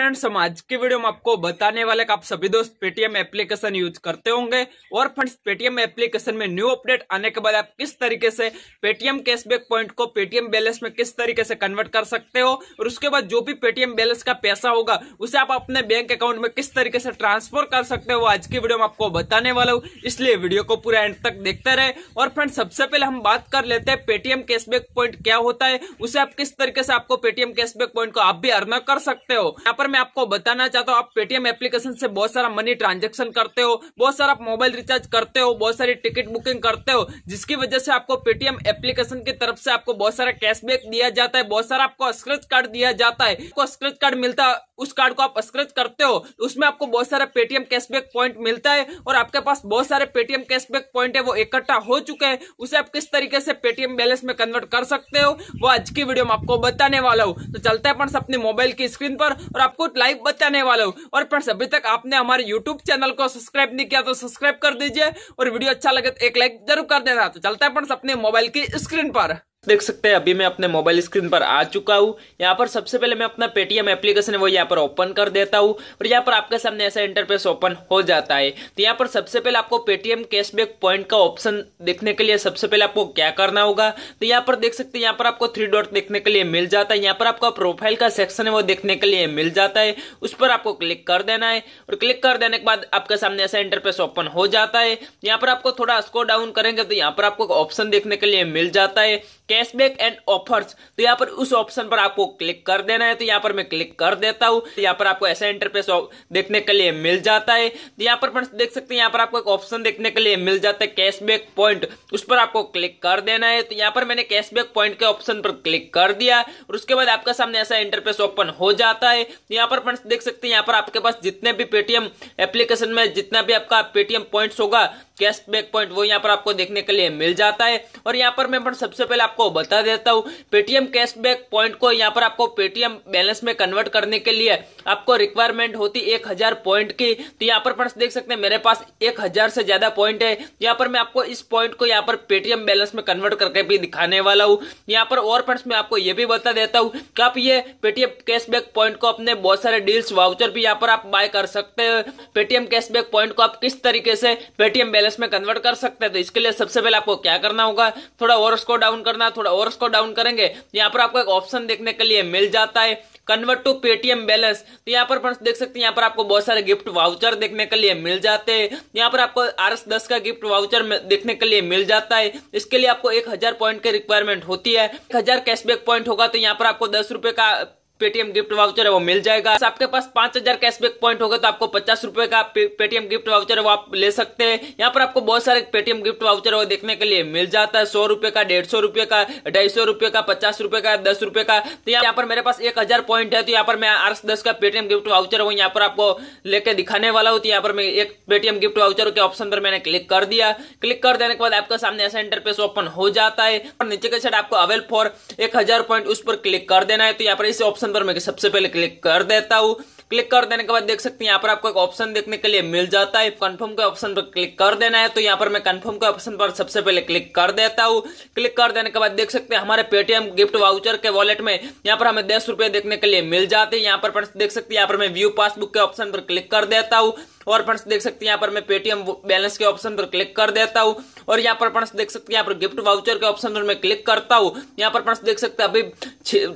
friends हम आज की वीडियो में आपको बताने वाले कि आप सभी दोस्त पेटीएम एप्लीकेशन यूज करते होंगे और फ्रेंड्स पेटीएम एप्लीकेशन में न्यू अपडेट आने के बाद आप किस तरीके से पेटीएम कैशबैक पॉइंट को पेटीएम बैलेंस में किस तरीके से कन्वर्ट कर सकते हो और उसके बाद जो भी पेटीएम बैलेंस का पैसा होगा उसे आप अपने बैंक अकाउंट में किस तरीके से ट्रांसफर कर सकते हो आज की वीडियो में आपको बताने वाला हूँ इसलिए वीडियो को पूरा एंड तक देखते रहे और फ्रेंड सबसे पहले हम बात कर लेते हैं पेटीएम कैशबैक पॉइंट क्या होता है उसे आप किस तरीके से आपको पेटीएम कैशबैक पॉइंट को आप भी अर्न कर सकते हो यहाँ पर मैं आपको बताना चाहता हूँ आप पेटीएम एप्लीकेशन से बहुत सारा मनी ट्रांजेक्शन करते हो बहुत सारा आप मोबाइल रिचार्ज करते हो बहुत सारी टिकट बुकिंग करते हो जिसकी वजह से आपको पेटीएम एप्लीकेशन की तरफ से आपको बहुत सारा कैशबैक दिया जाता है बहुत सारा आपको स्क्रेच कार्ड दिया जाता है आपको स्क्रेच कार्ड मिलता है उस कार्ड को आप स्क्रेच करते हो उसमें आपको बहुत सारा पेटीएम कैशबैक पॉइंट मिलता है और आपके पास बहुत सारे पेटीएम कैशबैक पॉइंट है वो इकट्ठा हो चुके हैं उसे आप किस तरीके से पेटीएम बैलेंस में कन्वर्ट कर सकते हो वो आज की वीडियो में आपको बताने वाला हूँ तो चलते हैं अपन अपने मोबाइल की स्क्रीन पर और आपको आपको लाइव बताने वाला हूँ और फ्रेंड्स अभी तक आपने हमारे यूट्यूब चैनल को सब्सक्राइब नहीं किया तो सब्सक्राइब कर दीजिए और वीडियो अच्छा लगे तो एक लाइक जरूर कर देना तो चलता है फ्रेंड्स अपने मोबाइल की स्क्रीन पर देख सकते हैं अभी मैं अपने मोबाइल स्क्रीन पर आ चुका हूँ यहाँ पर सबसे पहले मैं अपना पेटीएम एप्लीकेशन है वो यहाँ पर ओपन कर देता हूँ और यहाँ पर आपके सामने ऐसा इंटरफेस ओपन हो जाता है तो यहाँ पर सबसे पहले आपको पेटीएम कैशबैक पॉइंट का ऑप्शन देखने के लिए सबसे पहले आपको क्या करना होगा तो यहाँ पर देख सकते हैं यहाँ पर आपको थ्री डॉट देखने के लिए मिल जाता है यहाँ पर आपका प्रोफाइल का सेक्शन है वो देखने के लिए मिल जाता है उस पर आपको क्लिक कर देना है और क्लिक कर देने के बाद आपके सामने ऐसा इंटरफेस ओपन हो जाता है यहाँ पर आपको थोड़ा स्को डाउन करेंगे तो यहाँ पर आपको ऑप्शन देखने के लिए मिल जाता है कैशबैक एंड ऑफर्स तो यहाँ पर उस ऑप्शन पर आपको क्लिक कर देना है तो यहाँ पर मैं क्लिक कर देता हूँ तो यहाँ पर आपको ऐसा इंटरफेस देखने के लिए मिल जाता है तो यहाँ पर देख सकते हैं यहाँ पर आपको एक ऑप्शन देखने के लिए मिल जाता है कैशबैक पॉइंट उस पर आपको क्लिक कर देना है तो यहाँ पर मैंने कैशबैक पॉइंट के ऑप्शन पर क्लिक कर दिया और उसके बाद आपका सामने ऐसा इंटरफेस ओपन हो जाता है तो यहाँ पर देख सकते हैं यहाँ पर आपके पास जितने भी पेटीएम एप्लीकेशन में जितना भी आपका पेटीएम पॉइंट होगा कैश बैक पॉइंट वो यहाँ पर आपको देखने के लिए मिल जाता है और यहाँ पर मैं सबसे पहले आपको बता देता हूँ पेटीएम कैश बैक पॉइंट को यहाँ पर आपको पेटीएम बैलेंस में कन्वर्ट करने के लिए आपको रिक्वायरमेंट होती एक हजार पॉइंट की तो यहाँ पर फ्रेंड्स देख सकते हैं मेरे पास एक हजार से ज्यादा पॉइंट है यहाँ पर मैं आपको इस पॉइंट को यहाँ पर पेटीएम बैलेंस में कन्वर्ट करके भी दिखाने वाला हूँ यहाँ पर और फ्रेंड्स मैं आपको ये भी बता देता हूँ कि आप ये पेटीएम बैक पॉइंट को अपने बहुत सारे डील्स वाउचर भी यहाँ पर आप बाय कर सकते हैं पेटीएम बैक पॉइंट को आप किस तरीके से पेटीएम बैलेंस यूएस में कन्वर्ट कर सकते हैं तो इसके लिए सबसे पहले आपको क्या करना होगा थोड़ा और उसको डाउन करना थोड़ा और उसको डाउन करेंगे यहाँ पर आपको एक ऑप्शन देखने के लिए मिल जाता है कन्वर्ट टू पेटीएम बैलेंस तो यहाँ पर फ्रेंड्स देख सकते हैं यहाँ पर आपको बहुत सारे गिफ्ट वाउचर देखने के लिए मिल जाते हैं यहाँ पर आपको आर एस दस का गिफ्ट वाउचर देखने के लिए मिल जाता है इसके लिए आपको एक हजार पॉइंट की रिक्वायरमेंट होती है एक हजार कैशबैक पॉइंट होगा तो यहाँ पर आपको दस रुपए का पेटीएम गिफ्ट वाउचर है वो मिल जाएगा आपके पास पांच हजार कैशबैक पॉइंट होगा तो आपको पचास रुपए का पेटीएम गिफ्ट वाउचर है वो आप ले सकते हैं यहाँ पर आपको बहुत सारे पेटीएम गिफ्ट वाउचर वो देखने के लिए मिल जाता है सौ रुपए का डेढ़ सौ रुपए का ढाई सौ रुपए का पचास रुपए का दस रुपए का तो यहाँ पर मेरे पास एक हजार पॉइंट है तो यहाँ पर मैं आर दस का पेटीएम गिफ्ट वाउचर हूँ यहाँ पर आपको लेके दिखाने वाला हूँ तो यहाँ पर मैं एक पेटीएम गिफ्ट वाउचर के ऑप्शन पर मैंने क्लिक कर दिया क्लिक कर देने के बाद आपके सामने ऐसा इंटरफेस ओपन हो जाता है और नीचे के साइड आपको अवेल फॉर एक हजार पॉइंट उस पर क्लिक कर देना है तो यहाँ पर इस ऑप्शन ऑप्शन पर मैं सबसे पहले क्लिक कर देता हूँ क्लिक कर देने के बाद देख सकते हैं यहाँ पर आपको एक ऑप्शन देखने के लिए मिल जाता है कंफर्म के ऑप्शन पर क्लिक कर देना है तो यहाँ पर मैं कंफर्म के ऑप्शन पर सबसे पहले क्लिक कर देता हूँ क्लिक कर देने के बाद देख सकते हैं हमारे पेटीएम गिफ्ट वाउचर के वॉलेट में यहाँ पर हमें दस रुपए देखने के लिए मिल जाते हैं यहाँ पर देख सकते हैं यहाँ पर मैं व्यू पासबुक के ऑप्शन पर क्लिक कर देता हूँ और फ्रेंड्स देख सकते हैं यहाँ पर मैं पेटीएम बैलेंस के ऑप्शन पर क्लिक कर देता हूँ और यहाँ पर फ्रेंड्स देख सकते हैं यहाँ पर गिफ्ट वाउचर के ऑप्शन पर मैं क्लिक करता हूँ यहाँ पर फ्रेंड्स देख सकते हैं अभी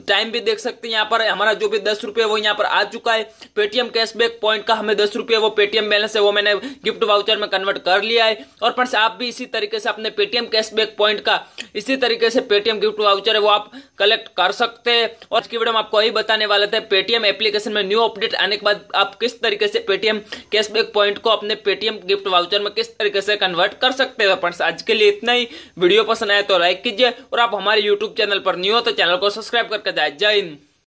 टाइम भी देख सकते हैं यहाँ पर हमारा जो भी दस रुपये वो यहाँ पर आ चुका है पेटीएम कैशबैक पॉइंट का हमें दस रुपये वो पेटीएम बैलेंस है वो मैंने गिफ्ट वाउचर में कन्वर्ट कर लिया है और फ्रेंड्स आप भी इसी तरीके से अपने पेटीएम कैशबैक पॉइंट का इसी तरीके से पेटीएम गिफ्ट वाउचर है वो आप कलेक्ट कर सकते हैं और आज की वीडियो में आपको यही बताने वाले थे पेटीएम एप्लीकेशन में न्यू अपडेट आने के बाद आप किस तरीके से पेटीएम कैशबैक एक पॉइंट को अपने पेटीएम गिफ्ट वाउचर में किस तरीके से कन्वर्ट कर सकते हो फ्रेंड्स आज के लिए इतना ही वीडियो पसंद आए तो लाइक कीजिए और आप हमारे यूट्यूब चैनल पर न्यू हो तो चैनल को सब्सक्राइब करके जाए जय हिंद